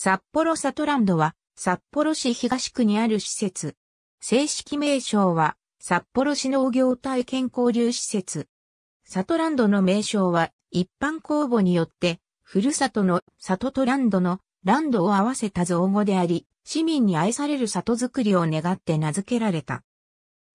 札幌サトランドは、札幌市東区にある施設。正式名称は、札幌市農業体験交流施設。サトランドの名称は、一般公募によって、ふるさとの里とランドのランドを合わせた造語であり、市民に愛される里づくりを願って名付けられた。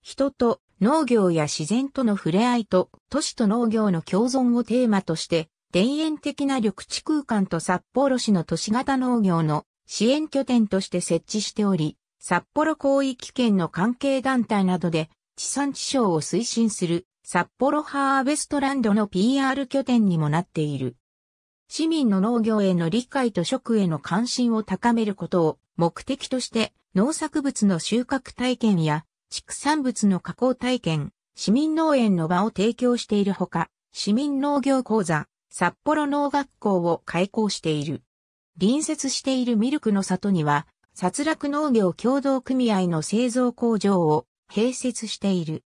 人と農業や自然との触れ合いと都市と農業の共存をテーマとして田園的な緑地空間と札幌市の都市型農業の支援拠点として設置しており、札幌広域圏の関係団体などで地産地消を推進する札幌ハーベストランドの PR 拠点にもなっている。市民の農業への理解と食への関心を高めることを目的として農作物の収穫体験や畜産物の加工体験、市民農園の場を提供しているほか、市民農業講座、札幌農学校を開校している。隣接しているミルクの里には、殺落農業協同組合の製造工場を併設している。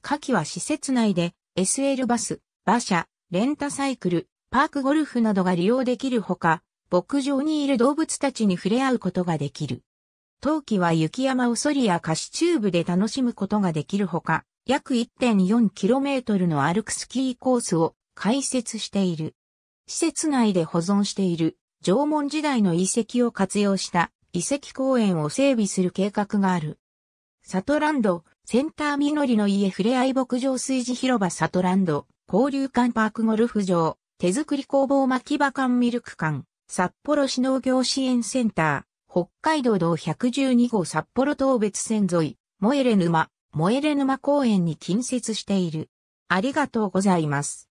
夏季は施設内で SL バス、馬車、レンタサイクル、パークゴルフなどが利用できるほか、牧場にいる動物たちに触れ合うことができる。冬季は雪山をソリや菓子チューブで楽しむことができるほか、約 1.4km の歩くスキーコースを開設している。施設内で保存している縄文時代の遺跡を活用した遺跡公園を整備する計画がある。サトランド、センターみのりの家ふれあい牧場炊事広場サトランド、交流館パークゴルフ場、手作り工房牧場館ミルク館、札幌市農業支援センター、北海道道112号札幌東別線沿い、モエレ沼、モエレ沼公園に近接している。ありがとうございます。